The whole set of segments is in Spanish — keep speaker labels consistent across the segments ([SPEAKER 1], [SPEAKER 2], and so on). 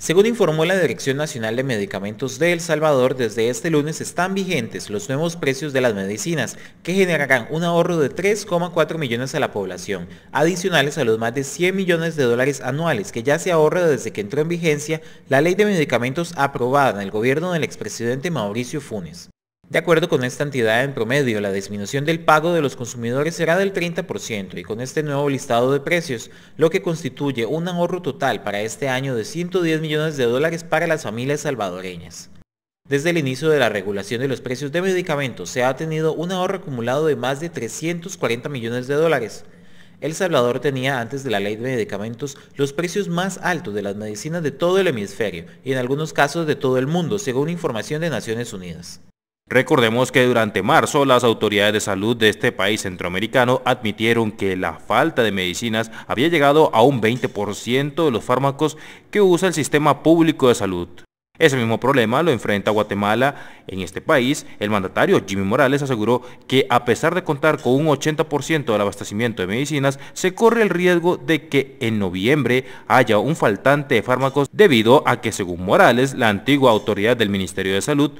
[SPEAKER 1] Según informó la Dirección Nacional de Medicamentos de El Salvador, desde este lunes están vigentes los nuevos precios de las medicinas, que generarán un ahorro de 3,4 millones a la población, adicionales a los más de 100 millones de dólares anuales que ya se ahorra desde que entró en vigencia la ley de medicamentos aprobada en el gobierno del expresidente Mauricio Funes. De acuerdo con esta entidad, en promedio, la disminución del pago de los consumidores será del 30% y con este nuevo listado de precios, lo que constituye un ahorro total para este año de 110 millones de dólares para las familias salvadoreñas. Desde el inicio de la regulación de los precios de medicamentos se ha tenido un ahorro acumulado de más de 340 millones de dólares. El Salvador tenía antes de la ley de medicamentos los precios más altos de las medicinas de todo el hemisferio y en algunos casos de todo el mundo, según información de Naciones Unidas.
[SPEAKER 2] Recordemos que durante marzo las autoridades de salud de este país centroamericano admitieron que la falta de medicinas había llegado a un 20% de los fármacos que usa el sistema público de salud. Ese mismo problema lo enfrenta Guatemala. En este país, el mandatario Jimmy Morales aseguró que a pesar de contar con un 80% del abastecimiento de medicinas, se corre el riesgo de que en noviembre haya un faltante de fármacos debido a que, según Morales, la antigua autoridad del Ministerio de Salud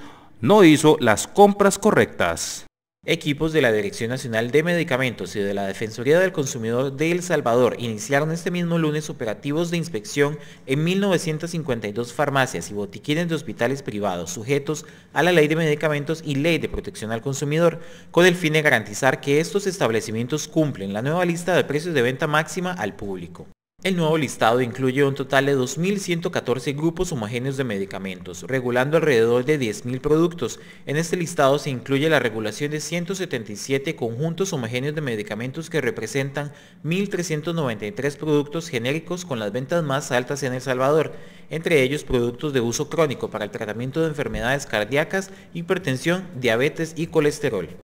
[SPEAKER 2] no hizo las compras correctas.
[SPEAKER 1] Equipos de la Dirección Nacional de Medicamentos y de la Defensoría del Consumidor de El Salvador iniciaron este mismo lunes operativos de inspección en 1952 farmacias y botiquines de hospitales privados sujetos a la Ley de Medicamentos y Ley de Protección al Consumidor, con el fin de garantizar que estos establecimientos cumplen la nueva lista de precios de venta máxima al público. El nuevo listado incluye un total de 2.114 grupos homogéneos de medicamentos, regulando alrededor de 10.000 productos. En este listado se incluye la regulación de 177 conjuntos homogéneos de medicamentos que representan 1.393 productos genéricos con las ventas más altas en El Salvador, entre ellos productos de uso crónico para el tratamiento de enfermedades cardíacas, hipertensión, diabetes y colesterol.